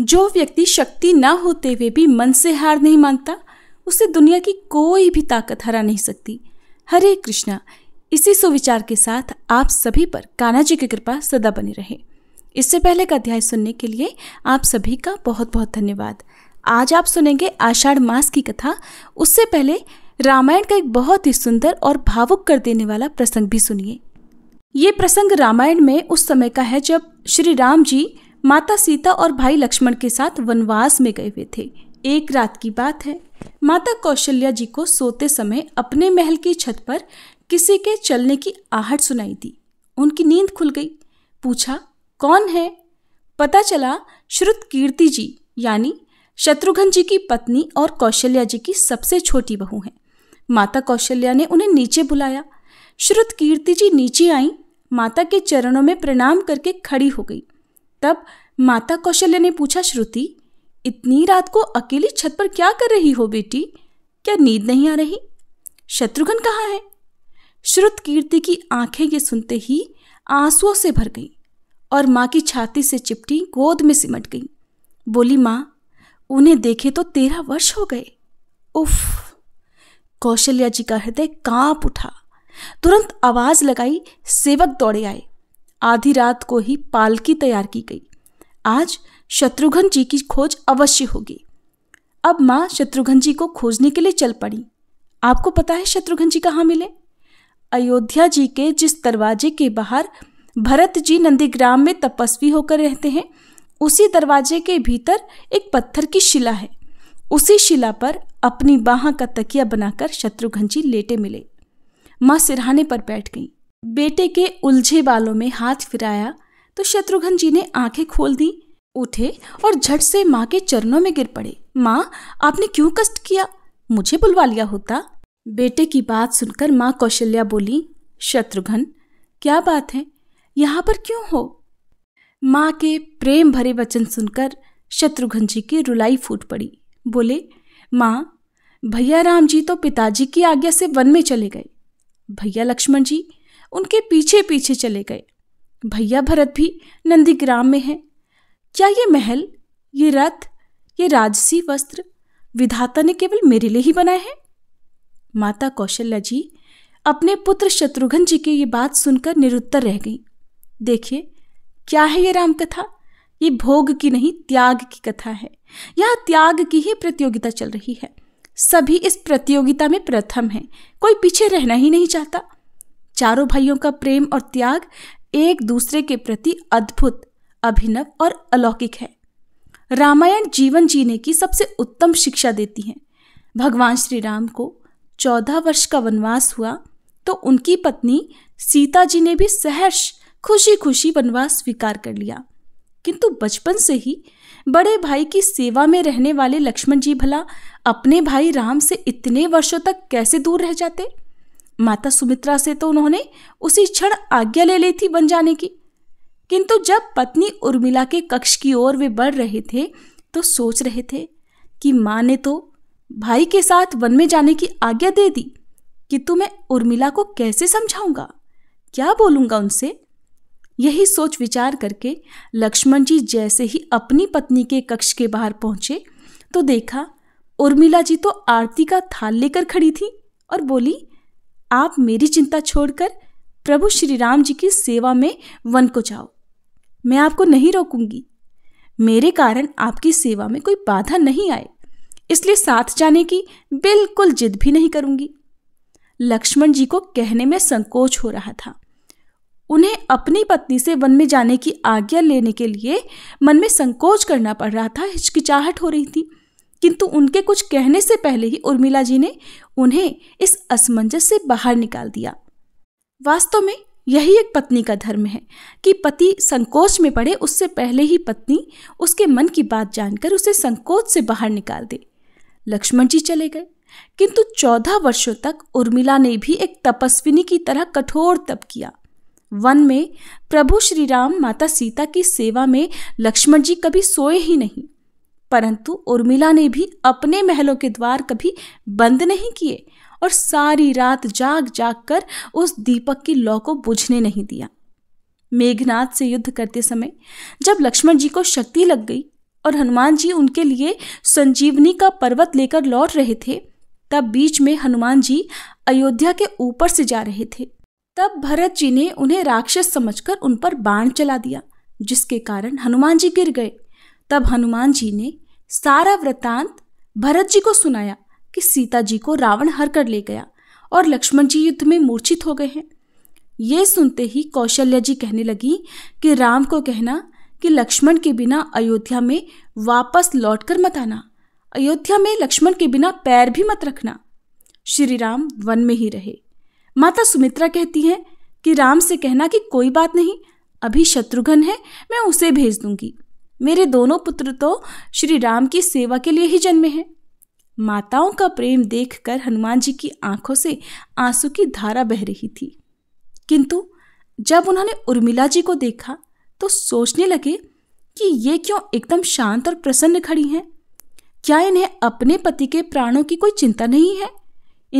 जो व्यक्ति शक्ति ना होते हुए भी मन से हार नहीं मानता उसे दुनिया की कोई भी ताकत हरा नहीं सकती हरे कृष्णा इसी सुविचार के साथ आप सभी पर कान्हा जी की कृपा सदा बनी रहे इससे पहले का अध्याय सुनने के लिए आप सभी का बहुत बहुत धन्यवाद आज आप सुनेंगे आषाढ़ मास की कथा उससे पहले रामायण का एक बहुत ही सुंदर और भावुक कर देने वाला प्रसंग भी सुनिए ये प्रसंग रामायण में उस समय का है जब श्री राम जी माता सीता और भाई लक्ष्मण के साथ वनवास में गए हुए थे एक रात की बात है माता कौशल्या जी को सोते समय अपने महल की छत पर किसी के चलने की आहट सुनाई दी उनकी नींद खुल गई पूछा कौन है पता चला श्रुत कीर्ति जी यानी शत्रुघ्न जी की पत्नी और कौशल्या जी की सबसे छोटी बहू हैं माता कौशल्या ने उन्हें नीचे बुलाया श्रुत कीर्ति जी नीचे आई माता के चरणों में प्रणाम करके खड़ी हो गई तब माता कौशल्या ने पूछा श्रुति इतनी रात को अकेली छत पर क्या कर रही हो बेटी क्या नींद नहीं आ रही शत्रुघ्न कहाँ है श्रुत कीर्ति की आंखें ये सुनते ही आंसुओं से भर गईं और माँ की छाती से चिपटी गोद में सिमट गईं बोली माँ उन्हें देखे तो तेरह वर्ष हो गए उफ कौशल्या जी का हृदय कांप उठा तुरंत आवाज लगाई सेवक दौड़े आए आधी रात को ही पालकी तैयार की गई आज शत्रुघ्न जी की खोज अवश्य होगी अब माँ शत्रुघ्न जी को खोजने के लिए चल पड़ी आपको पता है शत्रुघ्न जी कहाँ मिले अयोध्या जी के जिस दरवाजे के बाहर भरत जी नंदीग्राम में तपस्वी होकर रहते हैं उसी दरवाजे के भीतर एक पत्थर की शिला है उसी शिला पर अपनी बाह का तकिया बनाकर शत्रुघ्न जी लेटे मिले माँ सिरहाने पर बैठ गई बेटे के उलझे बालों में हाथ फिराया तो शत्रुघ्न जी ने आंखें खोल दी उठे और झट से माँ के चरणों में गिर पड़े माँ आपने क्यों कष्ट किया मुझे बुलवा लिया होता बेटे की बात सुनकर माँ कौशल्या बोली शत्रुघ्न क्या बात है यहाँ पर क्यों हो माँ के प्रेम भरे वचन सुनकर शत्रुघ्न जी की रुलाई फूट पड़ी बोले माँ भैया राम जी तो पिताजी की आज्ञा से वन में चले गए भैया लक्ष्मण जी उनके पीछे पीछे चले गए भैया भरत भी नंदीग्राम में हैं क्या ये महल ये रथ ये राजसी वस्त्र विधाता ने केवल मेरे लिए ही बनाए हैं माता कौशल्या जी अपने पुत्र शत्रुघ्न जी की ये बात सुनकर निरुत्तर रह गई देखिए क्या है ये राम कथा ये भोग की नहीं त्याग की कथा है यह त्याग की ही प्रतियोगिता चल रही है सभी इस प्रतियोगिता में प्रथम हैं कोई पीछे रहना ही नहीं चाहता चारों भाइयों का प्रेम और त्याग एक दूसरे के प्रति अद्भुत अभिनव और अलौकिक है रामायण जीवन जीने की सबसे उत्तम शिक्षा देती है भगवान श्री राम को चौदह वर्ष का वनवास हुआ तो उनकी पत्नी सीता जी ने भी सहर्ष खुशी खुशी वनवास स्वीकार कर लिया किंतु बचपन से ही बड़े भाई की सेवा में रहने वाले लक्ष्मण जी भला अपने भाई राम से इतने वर्षों तक कैसे दूर रह जाते माता सुमित्रा से तो उन्होंने उसी क्षण आज्ञा ले ली थी बन जाने की किंतु जब पत्नी उर्मिला के कक्ष की ओर वे बढ़ रहे थे तो सोच रहे थे कि माँ ने तो भाई के साथ वन में जाने की आज्ञा दे दी कि तू तो मैं उर्मिला को कैसे समझाऊंगा क्या बोलूंगा उनसे यही सोच विचार करके लक्ष्मण जी जैसे ही अपनी पत्नी के कक्ष के बाहर पहुंचे तो देखा उर्मिला जी तो आरती का थाल लेकर खड़ी थी और बोली आप मेरी चिंता छोड़कर प्रभु श्री राम जी की सेवा में वन को जाओ मैं आपको नहीं रोकूंगी मेरे कारण आपकी सेवा में कोई बाधा नहीं आए इसलिए साथ जाने की बिल्कुल जिद भी नहीं करूंगी लक्ष्मण जी को कहने में संकोच हो रहा था उन्हें अपनी पत्नी से वन में जाने की आज्ञा लेने के लिए मन में संकोच करना पड़ रहा था हिचकिचाहट हो रही थी किंतु उनके कुछ कहने से पहले ही उर्मिला जी ने उन्हें इस असमंजस से बाहर निकाल दिया वास्तव में यही एक पत्नी का धर्म है कि पति संकोच में पड़े उससे पहले ही पत्नी उसके मन की बात जानकर उसे संकोच से बाहर निकाल दे लक्ष्मण जी चले गए किंतु चौदह वर्षों तक उर्मिला ने भी एक तपस्विनी की तरह कठोर तप किया वन में प्रभु श्री राम माता सीता की सेवा में लक्ष्मण जी कभी सोए ही नहीं परंतु उर्मिला ने भी अपने महलों के द्वार कभी बंद नहीं किए और सारी रात जाग जाग कर उस दीपक की लौ को बुझने नहीं दिया मेघनाथ से युद्ध करते समय जब लक्ष्मण जी को शक्ति लग गई और हनुमान जी उनके लिए संजीवनी का पर्वत लेकर लौट रहे थे तब बीच में हनुमान जी अयोध्या के ऊपर से जा रहे थे तब भरत जी ने उन्हें राक्षस समझकर उन पर बाण चला दिया जिसके कारण हनुमान जी गिर गए तब हनुमान जी ने सारा वृतांत भरत जी को सुनाया कि सीता जी को रावण हर कर ले गया और लक्ष्मण जी युद्ध में मूर्छित हो गए हैं ये सुनते ही कौशल्या जी कहने लगी कि राम को कहना कि लक्ष्मण के बिना अयोध्या में वापस लौट कर मत आना अयोध्या में लक्ष्मण के बिना पैर भी मत रखना श्री राम वन में ही रहे माता सुमित्रा कहती हैं कि राम से कहना कि कोई बात नहीं अभी शत्रुघ्न है मैं उसे भेज दूंगी मेरे दोनों पुत्र तो श्री राम की सेवा के लिए ही जन्मे हैं माताओं का प्रेम देखकर हनुमान जी की आंखों से आंसू की धारा बह रही थी किंतु जब उन्होंने उर्मिला जी को देखा तो सोचने लगे कि ये क्यों एकदम शांत और प्रसन्न खड़ी हैं क्या इन्हें अपने पति के प्राणों की कोई चिंता नहीं है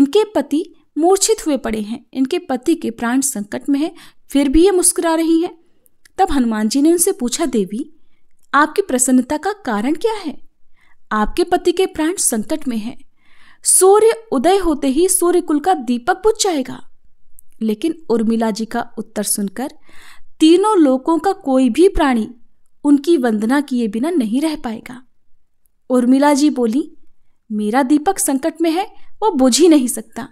इनके पति मूर्छित हुए पड़े हैं इनके पति के प्राण संकट में हैं फिर भी ये मुस्कुरा रही हैं तब हनुमान जी ने उनसे पूछा देवी आपकी प्रसन्नता का कारण क्या है आपके पति के प्राण संकट में है सूर्य उदय होते ही सूर्य कुल का दीपक बुझ जाएगा लेकिन उर्मिला जी का उत्तर सुनकर तीनों लोगों का कोई भी प्राणी उनकी वंदना किए बिना नहीं रह पाएगा उर्मिला जी बोली मेरा दीपक संकट में है वो बुझ ही नहीं सकता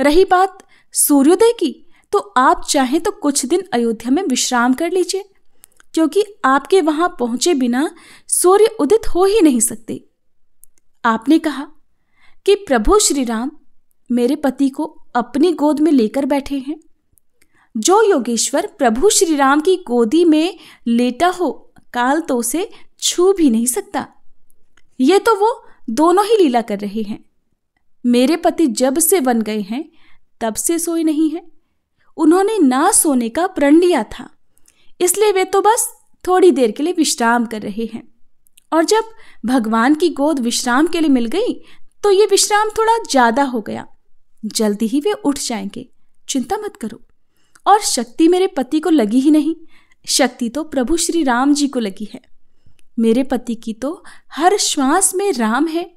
रही बात सूर्योदय की तो आप चाहें तो कुछ दिन अयोध्या में विश्राम कर लीजिए क्योंकि आपके वहां पहुंचे बिना सूर्य उदित हो ही नहीं सकते आपने कहा कि प्रभु श्री राम मेरे पति को अपनी गोद में लेकर बैठे हैं जो योगेश्वर प्रभु श्री राम की गोदी में लेटा हो काल तो उसे छू भी नहीं सकता ये तो वो दोनों ही लीला कर रहे हैं मेरे पति जब से बन गए हैं तब से सोए नहीं है उन्होंने ना सोने का प्रण लिया था इसलिए वे तो बस थोड़ी देर के लिए विश्राम कर रहे हैं और जब भगवान की गोद विश्राम के लिए मिल गई तो ये विश्राम थोड़ा ज़्यादा हो गया जल्दी ही वे उठ जाएंगे चिंता मत करो और शक्ति मेरे पति को लगी ही नहीं शक्ति तो प्रभु श्री राम जी को लगी है मेरे पति की तो हर श्वास में राम है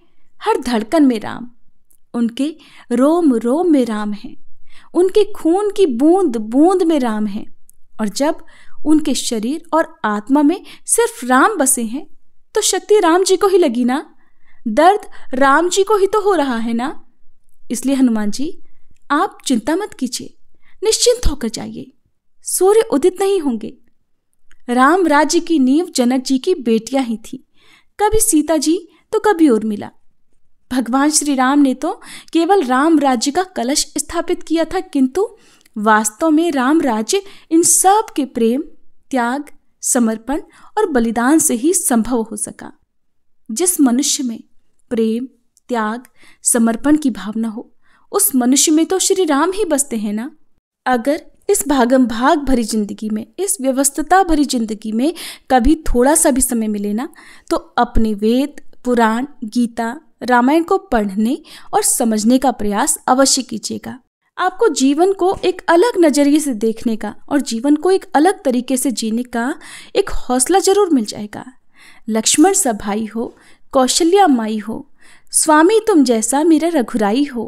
हर धड़कन में राम उनके रोम रोम में राम है उनके खून की बूंद बूंद में राम है और जब उनके शरीर और आत्मा में सिर्फ राम बसे हैं तो शक्ति राम जी को ही लगी ना दर्द राम जी को ही तो हो रहा है ना इसलिए हनुमान जी आप चिंता मत कीजिए निश्चिंत होकर जाइए सूर्य उदित नहीं होंगे राम राज्य की नींव जनक जी की बेटियां ही थी कभी सीता जी तो कभी और मिला भगवान श्री राम ने तो केवल राम राज्य का कलश स्थापित किया था किंतु वास्तव में राम राज्य इन सब के प्रेम त्याग समर्पण और बलिदान से ही संभव हो सका जिस मनुष्य में प्रेम त्याग समर्पण की भावना हो उस मनुष्य में तो श्री राम ही बसते हैं ना अगर इस भागम भाग भरी जिंदगी में इस व्यवस्थता भरी जिंदगी में कभी थोड़ा सा भी समय मिले ना तो अपने वेद पुराण गीता रामायण को पढ़ने और समझने का प्रयास अवश्य कीजिएगा आपको जीवन को एक अलग नज़रिए से देखने का और जीवन को एक अलग तरीके से जीने का एक हौसला ज़रूर मिल जाएगा लक्ष्मण सा भाई हो कौशल्या माई हो स्वामी तुम जैसा मेरा रघुराई हो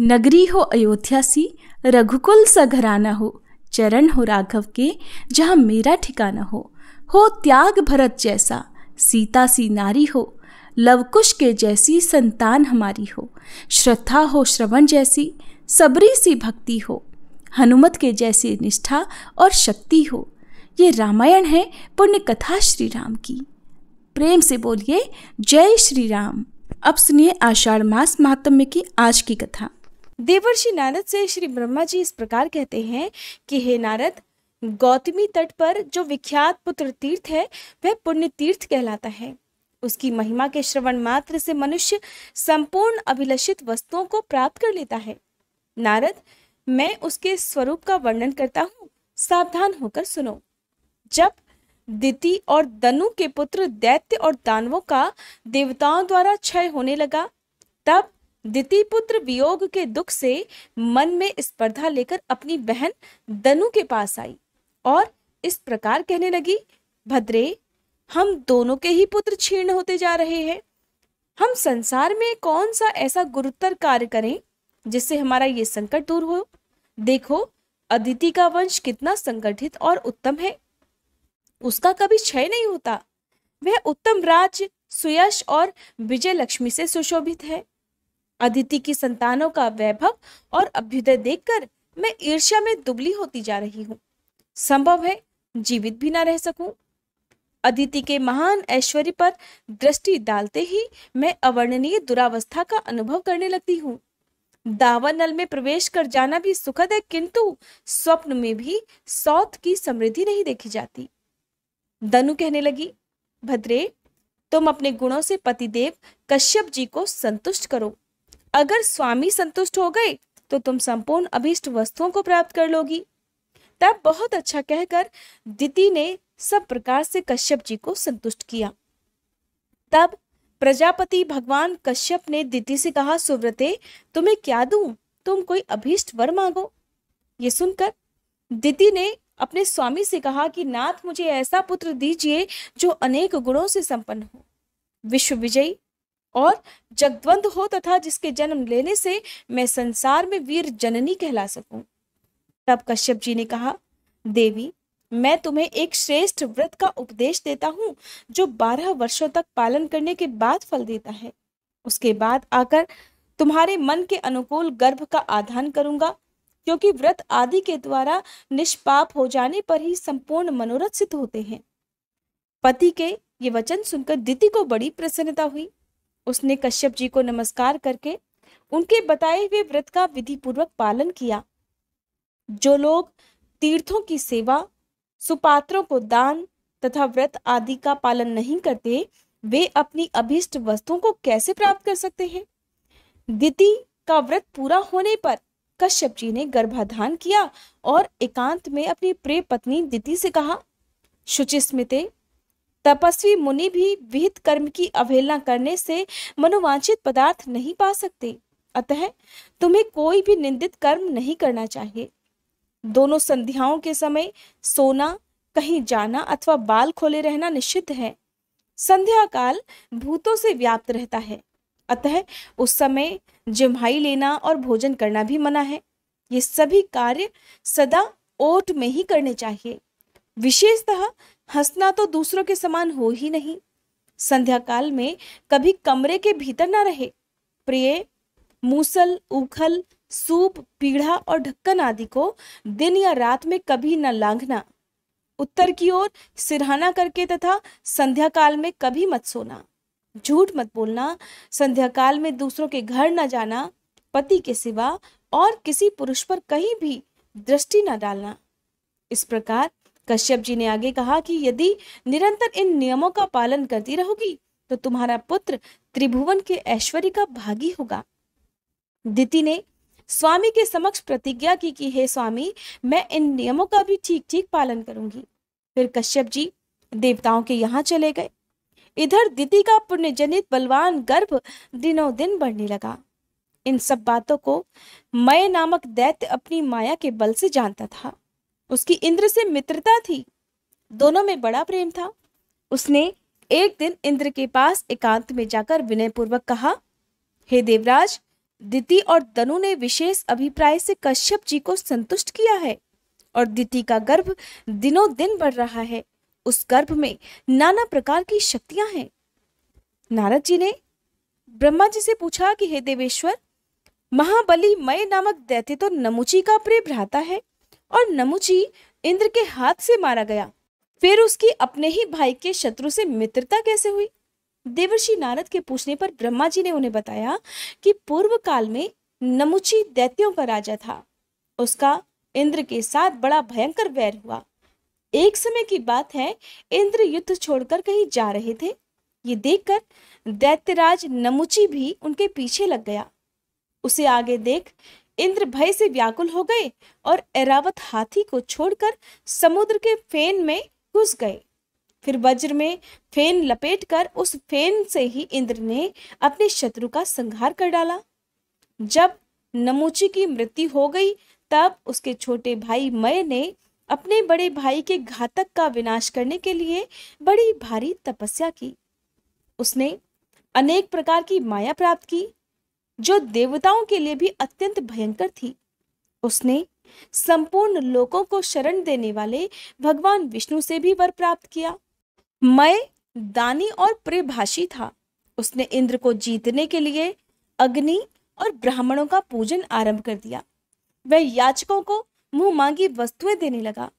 नगरी हो अयोध्या सी रघुकुल सा घराना हो चरण हो राघव के जहाँ मेरा ठिकाना हो हो त्याग भरत जैसा सीता सी नारी हो लवकुश के जैसी संतान हमारी हो श्रद्धा हो श्रवण जैसी सबरी सी भक्ति हो हनुमत के जैसी निष्ठा और शक्ति हो ये रामायण है पुण्य कथा श्री राम की प्रेम से बोलिए जय श्री राम अब सुनिए आषाढ़ मास महात्म्य की आज की कथा देवर्षि नारद से श्री ब्रह्मा जी इस प्रकार कहते हैं कि हे नारद गौतमी तट पर जो विख्यात पुत्र तीर्थ है वह पुण्य तीर्थ कहलाता है उसकी महिमा के श्रवण मात्र से मनुष्य संपूर्ण अभिलषित वस्तुओं को प्राप्त कर लेता है नारद मैं उसके स्वरूप का वर्णन करता हूँ सावधान होकर सुनो जब दिति और दनु के पुत्र दैत्य और दानवों का देवताओं द्वारा क्षय होने लगा तब दिति पुत्र वियोग के दुख से मन में स्पर्धा लेकर अपनी बहन दनु के पास आई और इस प्रकार कहने लगी भद्रे हम दोनों के ही पुत्र छीर्ण होते जा रहे हैं हम संसार में कौन सा ऐसा गुरुतर कार्य करें जिससे हमारा ये संकट दूर हो देखो अदिति का वंश कितना संगठित और उत्तम है उसका कभी क्षय नहीं होता वह उत्तम राज्य सुयश और विजय लक्ष्मी से सुशोभित है अदिति की संतानों का वैभव और अभ्युदय देखकर मैं ईर्ष्या में दुबली होती जा रही हूँ संभव है जीवित भी ना रह सकूं अदिति के महान ऐश्वर्य पर दृष्टि डालते ही मैं अवर्णनीय दुरावस्था का अनुभव करने लगती हूँ दावा नल में प्रवेश कर जाना भी सुखद है किंतु स्वप्न में भी सौत की समृद्धि नहीं देखी जाती दनु कहने लगी भद्रे तुम अपने गुणों से पतिदेव कश्यप जी को संतुष्ट करो अगर स्वामी संतुष्ट हो गए तो तुम संपूर्ण अभिष्ट वस्तुओं को प्राप्त कर लोगी तब बहुत अच्छा कहकर दिति ने सब प्रकार से कश्यप जी को संतुष्ट किया तब प्रजापति भगवान कश्यप ने दिति से कहा सुव्रते तुम्हें क्या दू तुम कोई अभीष्ट वर मांगो ये सुनकर दिति ने अपने स्वामी से कहा कि नाथ मुझे ऐसा पुत्र दीजिए जो अनेक गुणों से संपन्न हो विश्व विजयी और जगद्वंद हो तथा जिसके जन्म लेने से मैं संसार में वीर जननी कहला सकूं तब कश्यप जी ने कहा देवी मैं तुम्हें एक श्रेष्ठ व्रत का उपदेश देता हूँ जो बारह वर्षों तक पालन करने के बाद फल देता है उसके बाद आकर तुम्हारे मन के अनुकूल गर्भ का आधान करूंगा क्योंकि व्रत आदि के द्वारा निष्पाप हो जाने पर ही संपूर्ण मनोरथ सिद्ध होते हैं पति के ये वचन सुनकर दिति को बड़ी प्रसन्नता हुई उसने कश्यप जी को नमस्कार करके उनके बताए हुए व्रत का विधि पूर्वक पालन किया जो लोग तीर्थों की सेवा सुपात्रों को दान तथा व्रत आदि का पालन नहीं करते वे अपनी अभिष्ट वस्तुओं को कैसे प्राप्त कर सकते हैं दिति का व्रत पूरा होने पर कश्यप जी ने गर्भाधान किया और एकांत में अपनी प्रिय पत्नी दिति से कहा शुचिस्मिते तपस्वी मुनि भी विहित कर्म की अवहेलना करने से मनोवांछित पदार्थ नहीं पा सकते अतः तुम्हें कोई भी निंदित कर्म नहीं करना चाहिए दोनों संध्याओं के समय सोना कहीं जाना अथवा बाल खोले रहना निषिद्ध है संध्या काल भूतों से व्याप्त रहता है अतः उस समय जिम्हाई लेना और भोजन करना भी मना है ये सभी कार्य सदा ओट में ही करने चाहिए विशेषतः हंसना तो दूसरों के समान हो ही नहीं संध्या काल में कभी कमरे के भीतर ना रहे प्रिय मूसल उखल सूप पीढ़ा और ढक्कन आदि को दिन या रात में कभी न लांघना उत्तर की ओर सिरहाना करके तथा संध्या काल में कभी मत सोना झूठ मत बोलना संध्या काल में दूसरों के घर न जाना पति के सिवा और किसी पुरुष पर कहीं भी दृष्टि न डालना इस प्रकार कश्यप जी ने आगे कहा कि यदि निरंतर इन नियमों का पालन करती रहोगी तो तुम्हारा पुत्र त्रिभुवन के ऐश्वर्य का भागी होगा दिति ने स्वामी के समक्ष प्रतिज्ञा की कि हे स्वामी मैं इन नियमों का भी ठीक ठीक पालन करूंगी फिर कश्यप जी देवताओं के यहाँ चले गए इधर दिति का पुण्यजनित बलवान गर्भ दिनों दिन बढ़ने लगा इन सब बातों को मय नामक दैत्य अपनी माया के बल से जानता था उसकी इंद्र से मित्रता थी दोनों में बड़ा प्रेम था उसने एक दिन इंद्र के पास एकांत में जाकर विनयपूर्वक कहा हे देवराज दिति और दनु ने विशेष अभिप्राय से कश्यप जी को संतुष्ट किया है और दिति का गर्भ दिनों दिन बढ़ रहा है उस गर्भ में नाना प्रकार की शक्तियां हैं नारद जी ने ब्रह्मा जी से पूछा कि हे देवेश्वर महाबली मय नामक दैत्य तो नमुची का प्रिय भ्राता है और नमुची इंद्र के हाथ से मारा गया फिर उसकी अपने ही भाई के शत्रु से मित्रता कैसे हुई देवर्षि नारद के पूछने पर ब्रह्मा जी ने उन्हें बताया कि पूर्व काल में नमुची दैत्यों का राजा था उसका इंद्र के साथ बड़ा भयंकर वैर हुआ एक समय की बात है इंद्र युद्ध छोड़कर कहीं जा रहे थे ये देखकर दैत्यराज नमुची भी उनके पीछे लग गया उसे आगे देख इंद्र भय से व्याकुल हो गए और एरावत हाथी को छोड़कर समुद्र के फेन में घुस गए फिर वज्र में फेन लपेटकर उस फेन से ही इंद्र ने अपने शत्रु का संहार कर डाला जब नमूची की मृत्यु हो गई तब उसके छोटे भाई मय ने अपने बड़े भाई के घातक का विनाश करने के लिए बड़ी भारी तपस्या की उसने अनेक प्रकार की माया प्राप्त की जो देवताओं के लिए भी अत्यंत भयंकर थी उसने संपूर्ण लोकों को शरण देने वाले भगवान विष्णु से भी वर प्राप्त किया मय दानी और प्रभाषी था उसने इंद्र को जीतने के लिए अग्नि और ब्राह्मणों का पूजन आरंभ कर दिया वह याचकों को मुंह मांगी वस्तुएं देने लगा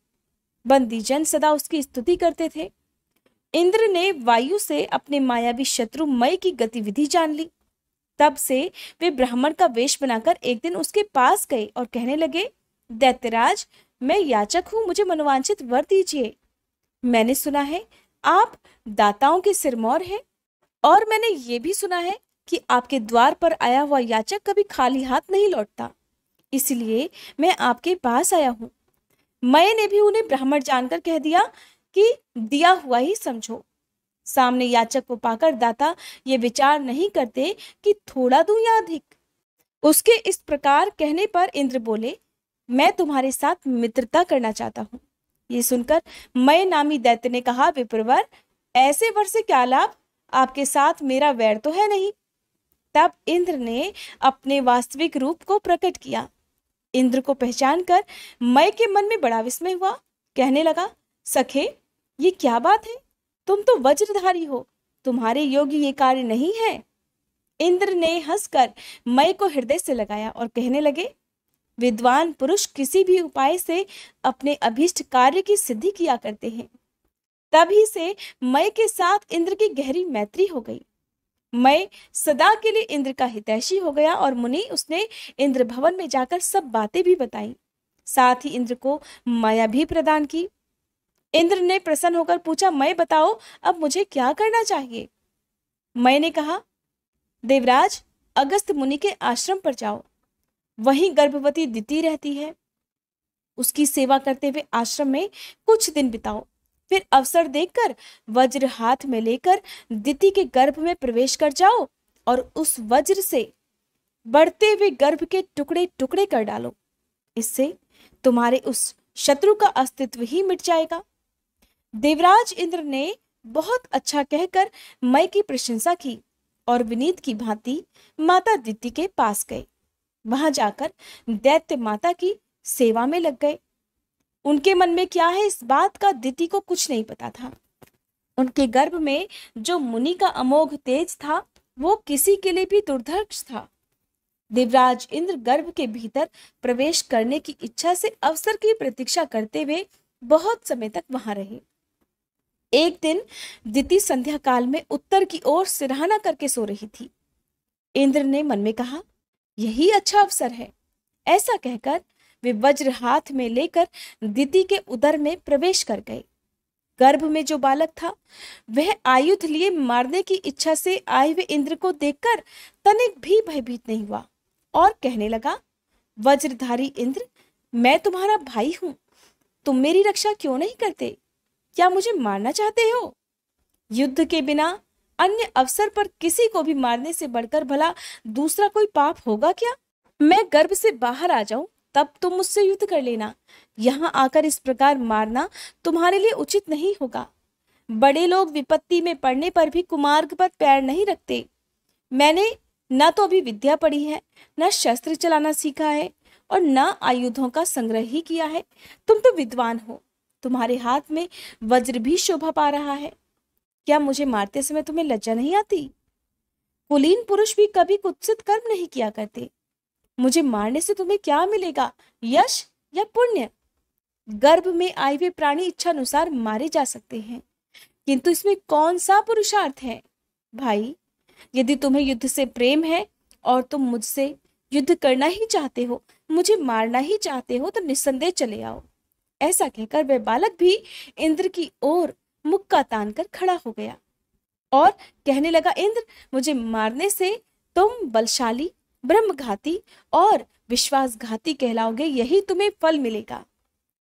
बंदीजन सदा उसकी स्तुति करते थे इंद्र ने वायु से अपने मायावी शत्रु मय की गतिविधि जान ली तब से वे ब्राह्मण का वेश बनाकर एक दिन उसके पास गए और कहने लगे दैत्यराज मैं याचक हूँ मुझे मनोवांछित वर दीजिए मैंने सुना है आप दाताओं के सिरमौर हैं और मैंने ये भी सुना है कि आपके द्वार पर आया हुआ याचक कभी खाली हाथ नहीं लौटता इसलिए मैं आपके पास आया हूँ मय ने भी उन्हें ब्राह्मण जानकर कह दिया कि दिया हुआ ही समझो सामने याचक को पाकर दाता ये विचार नहीं करते कि थोड़ा दूं या अधिक उसके इस प्रकार कहने पर इंद्र बोले मैं तुम्हारे साथ मित्रता करना चाहता हूँ ये सुनकर मय नामी दैत्य ने कहा विप्रवर ऐसे वर से क्या लाभ आपके साथ मेरा वैर तो है नहीं तब इंद्र ने अपने वास्तविक रूप को प्रकट किया इंद्र को पहचान कर मय के मन में बड़ा विस्मय हुआ कहने लगा सखे ये क्या बात है तुम तो वज्रधारी हो तुम्हारे योग्य ये कार्य नहीं है इंद्र ने हंसकर मय को हृदय से लगाया और कहने लगे विद्वान पुरुष किसी भी उपाय से अपने अभिष्ट कार्य की सिद्धि किया करते हैं तभी से मय के साथ इंद्र की गहरी मैत्री हो गई मय सदा के लिए इंद्र का हितैषी हो गया और मुनि उसने इंद्र भवन में जाकर सब बातें भी बताई साथ ही इंद्र को माया भी प्रदान की इंद्र ने प्रसन्न होकर पूछा मैं बताओ अब मुझे क्या करना चाहिए मैंने कहा देवराज अगस्त मुनि के आश्रम पर जाओ वहीं गर्भवती दिती रहती है उसकी सेवा करते हुए आश्रम में कुछ दिन बिताओ फिर अवसर देखकर वज्र हाथ में लेकर दिति के गर्भ में प्रवेश कर जाओ और उस वज्र से बढ़ते हुए गर्भ के टुकड़े टुकड़े कर डालो इससे तुम्हारे उस शत्रु का अस्तित्व ही मिट जाएगा देवराज इंद्र ने बहुत अच्छा कहकर मई की प्रशंसा की और विनीत की भांति माता दिति के पास गए वहां जाकर दैत्य माता की सेवा में लग गए उनके मन में क्या है इस बात का दिति को कुछ नहीं पता था उनके गर्भ में जो मुनि का अमोघ तेज था वो किसी के लिए भी दुर्धर्ष था देवराज इंद्र गर्भ के भीतर प्रवेश करने की इच्छा से अवसर की प्रतीक्षा करते हुए बहुत समय तक वहां रहे एक दिन दिति संध्या काल में उत्तर की ओर सिराहना करके सो रही थी इंद्र ने मन में कहा यही अच्छा अवसर है ऐसा कहकर वे वज्र हाथ में लेकर दिति के उदर में प्रवेश कर गए गर्भ में जो बालक था वह आयुध लिए मारने की इच्छा से आए हुए इंद्र को देखकर तनिक भी भयभीत नहीं हुआ और कहने लगा वज्रधारी इंद्र मैं तुम्हारा भाई हूं तुम मेरी रक्षा क्यों नहीं करते क्या मुझे मारना चाहते हो युद्ध के बिना अन्य अवसर पर किसी को भी मारने से बढ़कर भला दूसरा कोई पाप होगा क्या मैं गर्भ से बाहर आ जाऊं तब तुम मुझसे युद्ध कर लेना यहाँ आकर इस प्रकार मारना तुम्हारे लिए उचित नहीं होगा बड़े लोग विपत्ति में पड़ने पर भी कुमार्ग पर पैर नहीं रखते मैंने न तो अभी विद्या पढ़ी है न शस्त्र चलाना सीखा है और न आयुधों का संग्रह ही किया है तुम तो विद्वान हो तुम्हारे हाथ में वज्र भी शोभा पा रहा है क्या मुझे मारते समय तुम्हें लज्जा नहीं आती कुलीन पुरुष भी कभी कुत्सित कर्म नहीं किया करते मुझे मारने से तुम्हें क्या मिलेगा यश या पुण्य गर्भ में आए हुए प्राणी इच्छा अनुसार मारे जा सकते हैं किंतु इसमें कौन सा पुरुषार्थ है भाई यदि तुम्हें युद्ध से प्रेम है और तुम मुझसे युद्ध करना ही चाहते हो मुझे मारना ही चाहते हो तो निस्संदेह चले आओ ऐसा कहकर वह बालक भी इंद्र की ओर मुक्का तान कर खड़ा हो गया और कहने लगा इंद्र मुझे मारने से तुम बलशाली ब्रह्मघाती और विश्वासघाती कहलाओगे यही तुम्हें फल मिलेगा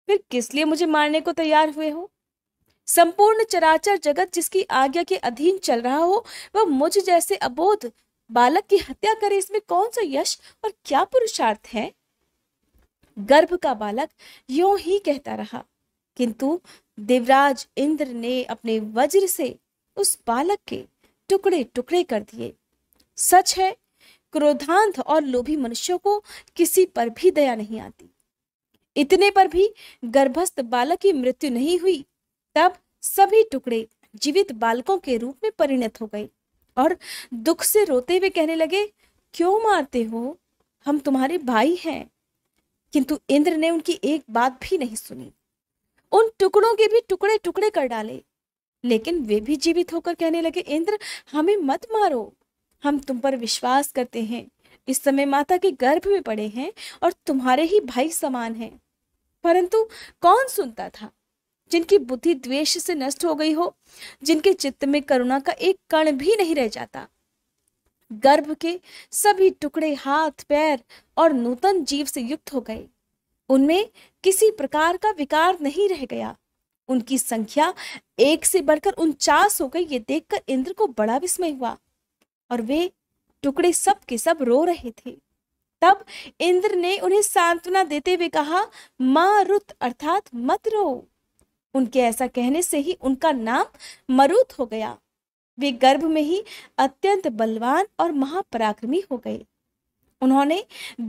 फिर किस लिए मुझे मारने को तैयार हुए हो संपूर्ण चराचर जगत जिसकी आज्ञा के अधीन चल रहा हो वह मुझ जैसे अबोध बालक की हत्या करे इसमें कौन सा यश और क्या पुरुषार्थ है गर्भ का बालक यो ही कहता रहा किंतु देवराज इंद्र ने अपने वज्र से उस बालक के टुकड़े टुकड़े कर दिए सच है क्रोधांत और लोभी मनुष्यों को किसी पर भी दया नहीं आती इतने पर भी गर्भस्थ बालक की मृत्यु नहीं हुई तब सभी टुकड़े जीवित बालकों के रूप में परिणत हो गए और दुख से रोते हुए कहने लगे क्यों मारते हो हम तुम्हारे भाई हैं किंतु इंद्र ने उनकी एक बात भी नहीं सुनी उन टुकड़ों के भी टुकड़े टुकड़े कर डाले लेकिन वे भी जीवित होकर कहने लगे इंद्र हमें मत मारो हम तुम पर विश्वास करते हैं इस समय माता के गर्भ में पड़े हैं और तुम्हारे ही भाई समान हैं परंतु कौन सुनता था जिनकी बुद्धि द्वेष से नष्ट हो गई हो जिनके चित्त में करुणा का एक कण भी नहीं रह जाता गर्भ के सभी टुकड़े हाथ पैर और नूतन जीव से युक्त हो गए उनमें किसी प्रकार का विकार नहीं रह गया उनकी संख्या एक से बढ़कर उनचास हो गई ये देखकर इंद्र को बड़ा विस्मय हुआ और वे टुकड़े सब के सब रो रहे थे तब इंद्र ने उन्हें सांत्वना देते हुए कहा मारुत अर्थात मत रो उनके ऐसा कहने से ही उनका नाम मरुत हो गया वे गर्भ में ही अत्यंत बलवान और महापराक्रमी हो गए उन्होंने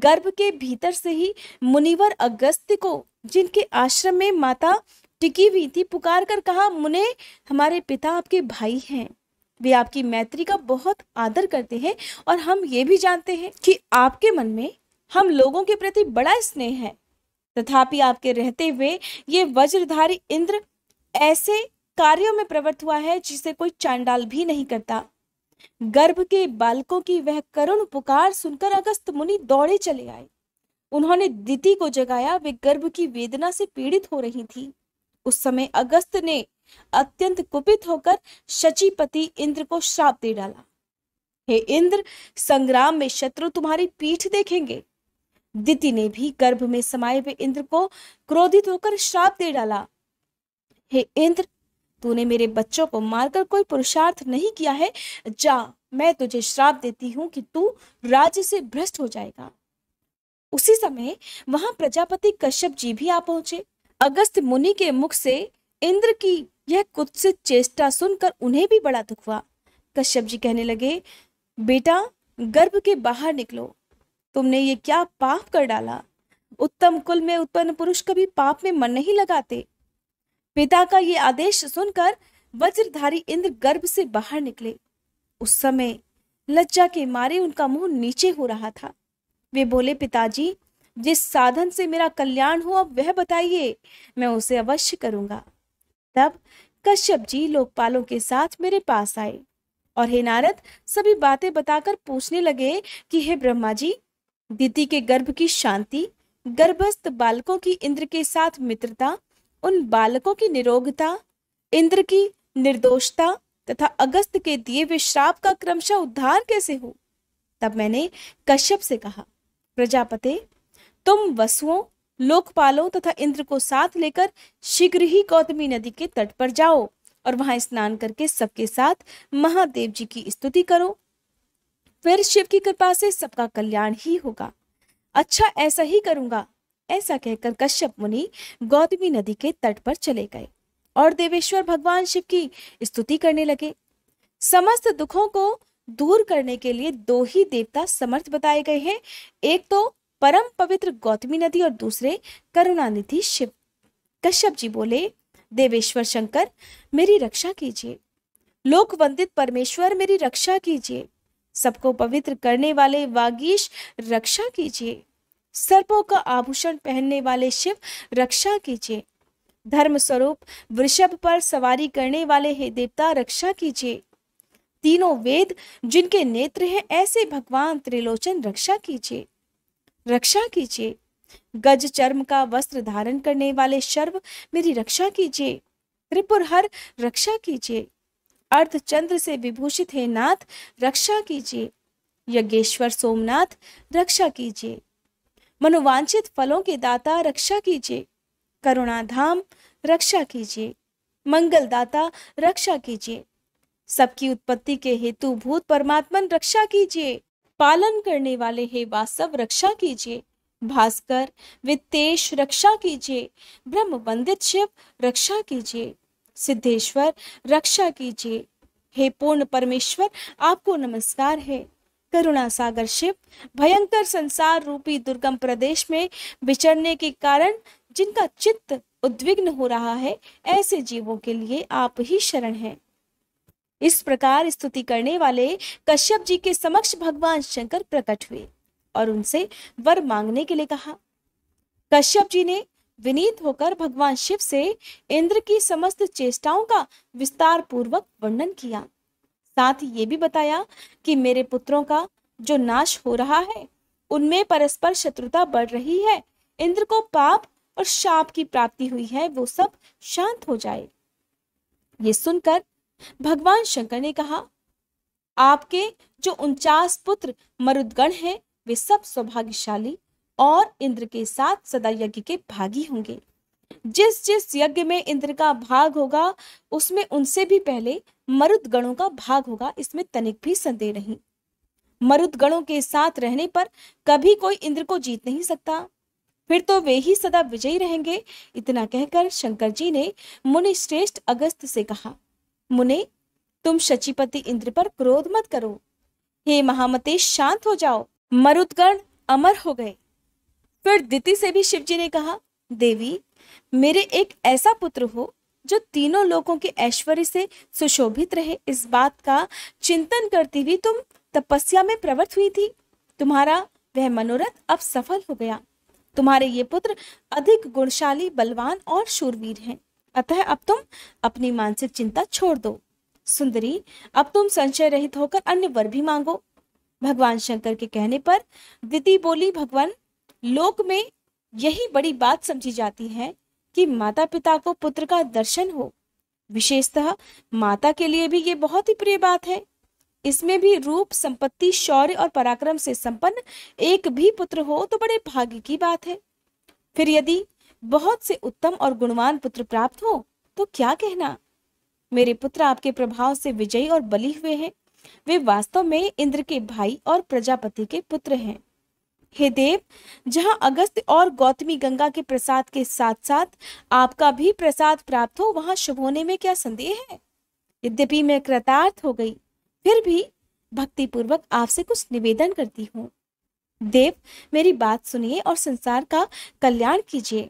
गर्भ के भीतर से ही मुनिवर अगस्त को जिनके आश्रम में माता टिकी हुई थी पुकार कर कहा मुने हमारे पिता आपके भाई हैं वे आपकी मैत्री का बहुत आदर करते हैं और हम ये भी जानते हैं कि आपके मन में हम लोगों के प्रति बड़ा स्नेह है तथापि आपके रहते हुए ये वज्रधारी इंद्र ऐसे कार्यों में प्रवृत्त हुआ है जिसे कोई चांडाल भी नहीं करता गर्भ के बालकों की वह करुण पुकार सुनकर अगस्त मुनि दौड़े चले आए उन्होंने दिति को जगाया वे गर्भ की वेदना से पीड़ित हो रही थी उस समय अगस्त ने अत्यंत कुपित होकर शचीपति इंद्र को श्राप दे डाला हे इंद्र संग्राम में शत्रु तुम्हारी पीठ देखेंगे दिति ने भी गर्भ में समाये हुए इंद्र को क्रोधित होकर श्राप दे डाला हे इंद्र तूने मेरे बच्चों को मारकर कोई पुरुषार्थ नहीं किया है जा मैं तुझे श्राप देती हूँ कि तू राज्य से भ्रष्ट हो जाएगा उसी समय वहां प्रजापति कश्यप जी भी आ पहुंचे अगस्त मुनि के मुख से इंद्र की यह कुत्सित चेष्टा सुनकर उन्हें भी बड़ा दुख हुआ कश्यप जी कहने लगे बेटा गर्भ के बाहर निकलो तुमने ये क्या पाप कर डाला उत्तम कुल में उत्पन्न पुरुष कभी पाप में मन नहीं लगाते पिता का ये आदेश सुनकर वज्रधारी इंद्र गर्भ से बाहर निकले उस समय लज्जा के मारे उनका मुंह नीचे हो रहा था वे बोले पिताजी जिस साधन से मेरा कल्याण हो अब वह बताइए मैं उसे अवश्य करूंगा तब कश्यप जी लोकपालों के साथ मेरे पास आए और हे नारद सभी बातें बताकर पूछने लगे कि हे ब्रह्मा जी दीदी के गर्भ की शांति गर्भस्थ बालकों की इंद्र के साथ मित्रता उन बालकों की निरोगता इंद्र की निर्दोषता तथा अगस्त के दिए हुए श्राप का क्रमशः उद्धार कैसे हो तब मैंने कश्यप से कहा प्रजापते तुम वसुओं लोकपालों तथा इंद्र को साथ लेकर शीघ्र ही गौतमी नदी के तट पर जाओ और वहां स्नान करके सबके साथ महादेव जी की स्तुति करो फिर शिव की कृपा से सबका कल्याण ही होगा अच्छा ऐसा ही करूंगा ऐसा कहकर कश्यप मुनि गौतमी नदी के तट पर चले गए और देवेश्वर भगवान शिव की स्तुति करने लगे समस्त दुखों को दूर करने के लिए दो ही देवता समर्थ बताए गए हैं एक तो परम पवित्र गौतमी नदी और दूसरे करुणानिधि शिव कश्यप जी बोले देवेश्वर शंकर मेरी रक्षा कीजिए लोक वंदित परमेश्वर मेरी रक्षा कीजिए सबको पवित्र करने वाले वागीश रक्षा कीजिए सर्पों का आभूषण पहनने वाले शिव रक्षा कीजिए धर्म स्वरूप वृषभ पर सवारी करने वाले हे देवता रक्षा कीजिए तीनों वेद जिनके नेत्र हैं ऐसे भगवान त्रिलोचन रक्षा कीजिए रक्षा कीजिए गज चर्म का वस्त्र धारण करने वाले शर्व मेरी रक्षा कीजिए त्रिपुर हर रक्षा कीजिए अर्थ चंद्र से विभूषित हे नाथ रक्षा कीजिए यज्ञेश्वर सोमनाथ रक्षा कीजिए मनोवांछित फलों के दाता रक्षा कीजिए करुणा धाम रक्षा कीजिए मंगल दाता रक्षा कीजिए सबकी उत्पत्ति के हेतु भूत परमात्मन रक्षा कीजिए पालन करने वाले हे वास्तव रक्षा कीजिए भास्कर वित्तेश रक्षा कीजिए ब्रह्म वंदित शिव रक्षा कीजिए सिद्धेश्वर रक्षा कीजिए हे पूर्ण परमेश्वर आपको नमस्कार है करुणा सागर शिव भयंकर संसार रूपी दुर्गम प्रदेश में विचरने के कारण जिनका चित्त उद्विग्न हो रहा है ऐसे जीवों के लिए आप ही शरण हैं इस प्रकार स्तुति करने वाले कश्यप जी के समक्ष भगवान शंकर प्रकट हुए और उनसे वर मांगने के लिए कहा कश्यप जी ने विनीत होकर भगवान शिव से इंद्र की समस्त चेष्टाओं का विस्तार पूर्वक वर्णन किया साथ ही ये भी बताया कि मेरे पुत्रों का जो नाश हो रहा है उनमें परस्पर शत्रुता बढ़ रही है इंद्र को पाप और शाप की प्राप्ति हुई है वो सब शांत हो जाए ये सुनकर भगवान शंकर ने कहा आपके जो उनचास पुत्र मरुदगण हैं वे सब सौभाग्यशाली और इंद्र के साथ सदा यज्ञ के भागी होंगे जिस जिस यज्ञ में इंद्र का भाग होगा उसमें उनसे भी पहले मरुद गणों का भाग होगा इसमें तनिक भी संदेह नहीं मरुद गणों के साथ रहने पर कभी कोई इंद्र को जीत नहीं सकता फिर तो वे ही सदा विजयी रहेंगे इतना कहकर शंकर जी ने मुनि श्रेष्ठ अगस्त से कहा मुने तुम शचिपति इंद्र पर क्रोध मत करो हे महामते शांत हो जाओ मरुदगण अमर हो गए फिर दिति से भी शिवजी ने कहा देवी मेरे एक ऐसा पुत्र हो जो तीनों लोगों के ऐश्वर्य से सुशोभित रहे इस बात का चिंतन करती हुई तुम तपस्या में प्रवृत्त हुई थी तुम्हारा वह मनोरथ अब सफल हो गया तुम्हारे ये पुत्र अधिक गुणशाली बलवान और शूरवीर हैं अतः अब तुम अपनी मानसिक चिंता छोड़ दो सुंदरी अब तुम संशय रहित होकर अन्य वर भी मांगो भगवान शंकर के कहने पर दिति बोली भगवान लोक में यही बड़ी बात समझी जाती है कि माता पिता को पुत्र का दर्शन हो विशेषतः माता के लिए भी ये बहुत ही प्रिय बात है इसमें भी रूप संपत्ति शौर्य और पराक्रम से संपन्न एक भी पुत्र हो तो बड़े भाग्य की बात है फिर यदि बहुत से उत्तम और गुणवान पुत्र प्राप्त हो तो क्या कहना मेरे पुत्र आपके प्रभाव से विजयी और बली हुए हैं वे वास्तव में इंद्र के भाई और प्रजापति के पुत्र हैं हे देव जहाँ अगस्त और गौतमी गंगा के प्रसाद के साथ साथ आपका भी प्रसाद प्राप्त हो वहां शुभ होने में क्या संदेह है यद्यपि मैं कृतार्थ हो गई फिर भी भक्तिपूर्वक आपसे कुछ निवेदन करती हूँ देव मेरी बात सुनिए और संसार का कल्याण कीजिए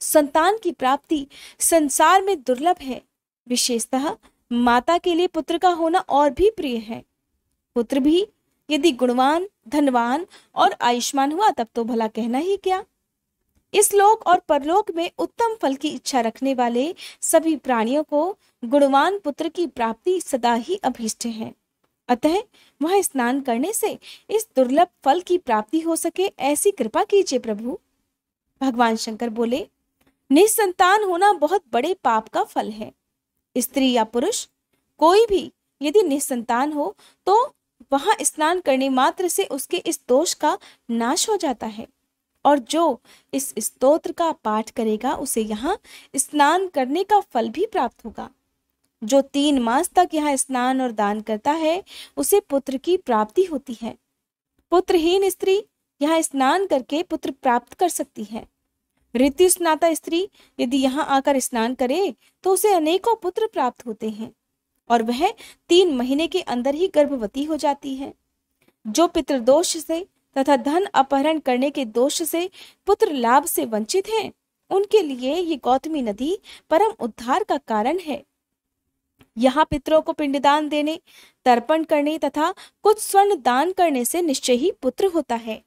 संतान की प्राप्ति संसार में दुर्लभ है विशेषतः माता के लिए पुत्र का होना और भी प्रिय है पुत्र भी यदि गुणवान धनवान और आयुष्मान हुआ तब तो भला कहना ही क्या इस लोक और परलोक में उत्तम फल की इच्छा रखने वाले सभी प्राणियों को गुणवान पुत्र की प्राप्ति सदा ही अभीष्ट है अतः वह स्नान करने से इस दुर्लभ फल की प्राप्ति हो सके ऐसी कृपा कीजिए प्रभु भगवान शंकर बोले निसंतान होना बहुत बड़े पाप का फल है स्त्री या पुरुष कोई भी यदि निसंतान हो तो वहां स्नान करने मात्र से उसके इस दोष का नाश हो जाता है और जो इस स्तोत्र का पाठ करेगा उसे यहाँ स्नान करने का फल भी प्राप्त होगा जो तीन मास तक यहाँ स्नान और दान करता है उसे पुत्र की प्राप्ति होती है पुत्रहीन स्त्री यहाँ स्नान करके पुत्र प्राप्त कर सकती है ऋतु स्नाता स्त्री यदि यहाँ आकर स्नान करे तो उसे अनेकों पुत्र प्राप्त होते हैं और वह तीन महीने के अंदर ही गर्भवती हो जाती है जो पितृदोष से तथा धन अपहरण करने के दोष से पुत्र लाभ से वंचित हैं उनके लिए ये गौतमी नदी परम उद्धार का कारण है यहाँ पितरों को पिंडदान देने तर्पण करने तथा कुछ स्वर्ण दान करने से निश्चय ही पुत्र होता है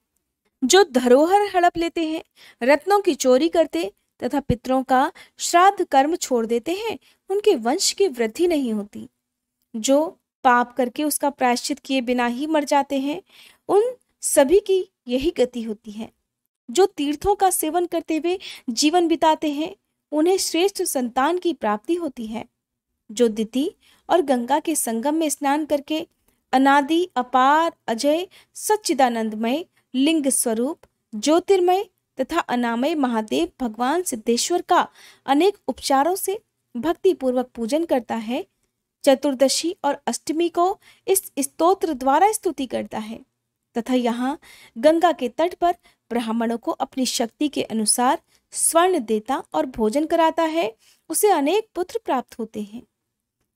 जो धरोहर हड़प लेते हैं रत्नों की चोरी करते तथा पितरों का श्राद्ध कर्म छोड़ देते हैं उनके वंश की वृद्धि नहीं होती जो पाप करके उसका प्रायश्चित किए बिना ही मर जाते हैं उन सभी की यही गति होती है जो तीर्थों का सेवन करते हुए जीवन बिताते हैं उन्हें श्रेष्ठ संतान की प्राप्ति होती है जो दिति और गंगा के संगम में स्नान करके अनादि अपार अजय सच्चिदानंदमय लिंग स्वरूप ज्योतिर्मय तथा अनामय महादेव भगवान सिद्धेश्वर का अनेक उपचारों से भक्तिपूर्वक पूजन करता है चतुर्दशी और अष्टमी को इस स्तोत्र द्वारा स्तुति करता है तथा यहाँ गंगा के तट पर ब्राह्मणों को अपनी शक्ति के अनुसार स्वर्ण देता और भोजन कराता है उसे अनेक पुत्र प्राप्त होते हैं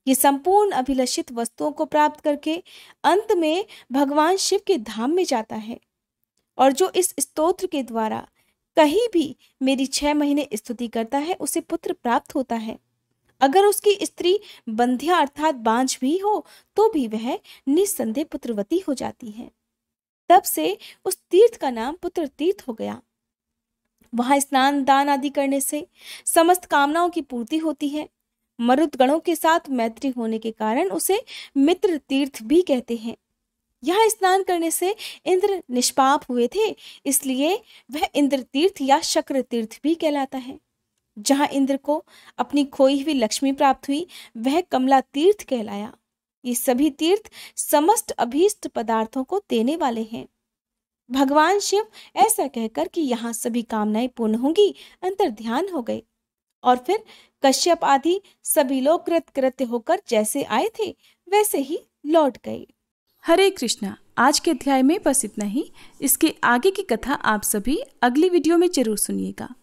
ये संपूर्ण अभिलषित वस्तुओं को प्राप्त करके अंत में भगवान शिव के धाम में जाता है और जो इस स्तोत्र के द्वारा कहीं भी मेरी छह महीने स्तुति करता है उसे पुत्र प्राप्त होता है अगर उसकी स्त्री बंध्या अर्थात बांझ भी हो तो भी वह निस्संदेह पुत्रवती हो जाती है तब से उस तीर्थ का नाम पुत्र तीर्थ हो गया वहां स्नान दान आदि करने से समस्त कामनाओं की पूर्ति होती है मरुदगणों के साथ मैत्री होने के कारण उसे मित्र तीर्थ भी कहते हैं यहाँ स्नान करने से इंद्र निष्पाप हुए थे इसलिए वह इंद्र तीर्थ या शक्र तीर्थ भी कहलाता है जहाँ इंद्र को अपनी खोई हुई लक्ष्मी प्राप्त हुई वह कमला तीर्थ कहलाया ये सभी तीर्थ समस्त अभीष्ट पदार्थों को देने वाले हैं भगवान शिव ऐसा कहकर कि यहाँ सभी कामनाएं पूर्ण होंगी अंतर ध्यान हो गए और फिर कश्यप आदि सभी लोग कृत कृत्य होकर जैसे आए थे वैसे ही लौट गए हरे कृष्णा आज के अध्याय में बस इतना ही इसके आगे की कथा आप सभी अगली वीडियो में जरूर सुनिएगा